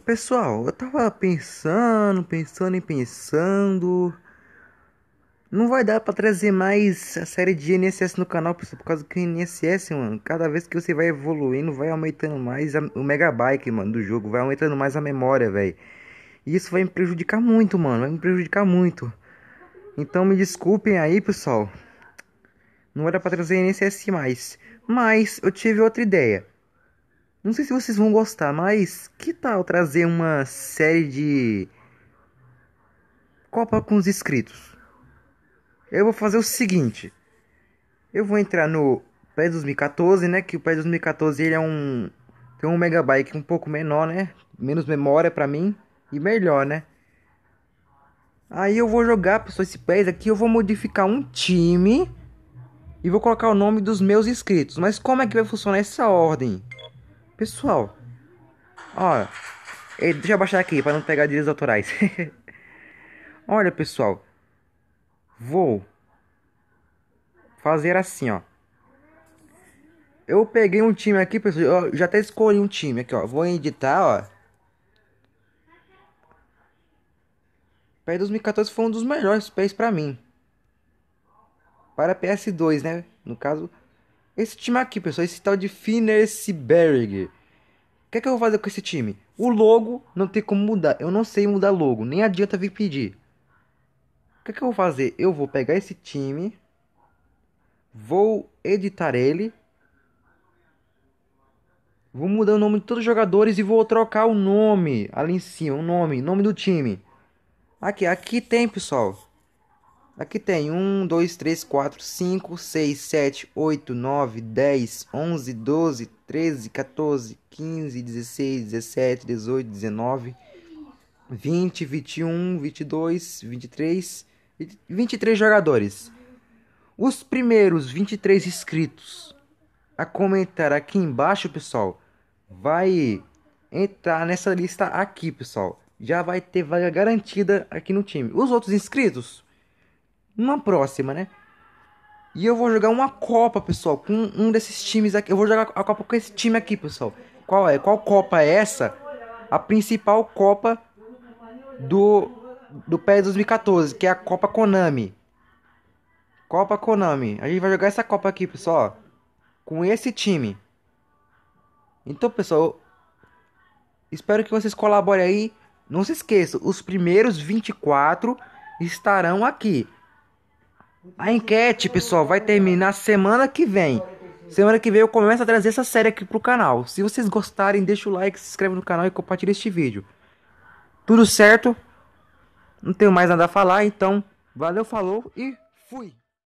pessoal, eu tava pensando, pensando e pensando. Não vai dar para trazer mais a série de INSS no canal, pessoal, por causa que o INSS, mano, cada vez que você vai evoluindo, vai aumentando mais a, o megabyte, mano, do jogo, vai aumentando mais a memória, velho. E isso vai me prejudicar muito, mano, vai me prejudicar muito. Então me desculpem aí, pessoal. Não era para trazer INSS mais. Mas eu tive outra ideia. Não sei se vocês vão gostar, mas que tal trazer uma série de Copa com os inscritos? Eu vou fazer o seguinte. Eu vou entrar no PES 2014, né? Que o PES 2014 ele é um tem um megabyte um pouco menor, né? Menos memória para mim e melhor, né? Aí eu vou jogar, pessoal, esse PES aqui, eu vou modificar um time e vou colocar o nome dos meus inscritos. Mas como é que vai funcionar essa ordem? Pessoal, ó, deixa eu abaixar aqui para não pegar direitos autorais. Olha, pessoal, vou fazer assim, ó. Eu peguei um time aqui, pessoal, eu já até escolhi um time aqui, ó. Vou editar, ó. PES 2014 foi um dos melhores PES para mim. Para PS2, né? No caso, esse time aqui, pessoal, esse tal de Finner O que é que eu vou fazer com esse time? O logo não tem como mudar. Eu não sei mudar logo, nem adianta vir pedir. O que é que eu vou fazer? Eu vou pegar esse time, vou editar ele, vou mudar o nome de todos os jogadores e vou trocar o nome ali em cima, o nome, nome do time. Aqui, aqui tem, pessoal. Aqui tem 1, 2, 3, 4, 5, 6, 7, 8, 9, 10, 11, 12, 13, 14, 15, 16, 17, 18, 19, 20, 21, 22, 23, 23 jogadores. Os primeiros 23 inscritos a comentar aqui embaixo, pessoal, vai entrar nessa lista aqui, pessoal. Já vai ter vaga garantida aqui no time. Os outros inscritos, uma próxima, né? E eu vou jogar uma Copa, pessoal, com um desses times aqui. Eu vou jogar a Copa com esse time aqui, pessoal. Qual é? Qual Copa é essa? A principal Copa do, do PES 2014, que é a Copa Konami. Copa Konami. A gente vai jogar essa Copa aqui, pessoal. Com esse time. Então, pessoal, espero que vocês colaborem aí. Não se esqueçam, os primeiros 24 estarão aqui. A enquete, pessoal, vai terminar semana que vem. Semana que vem eu começo a trazer essa série aqui pro canal. Se vocês gostarem, deixa o like, se inscreve no canal e compartilha este vídeo. Tudo certo? Não tenho mais nada a falar, então valeu, falou e fui!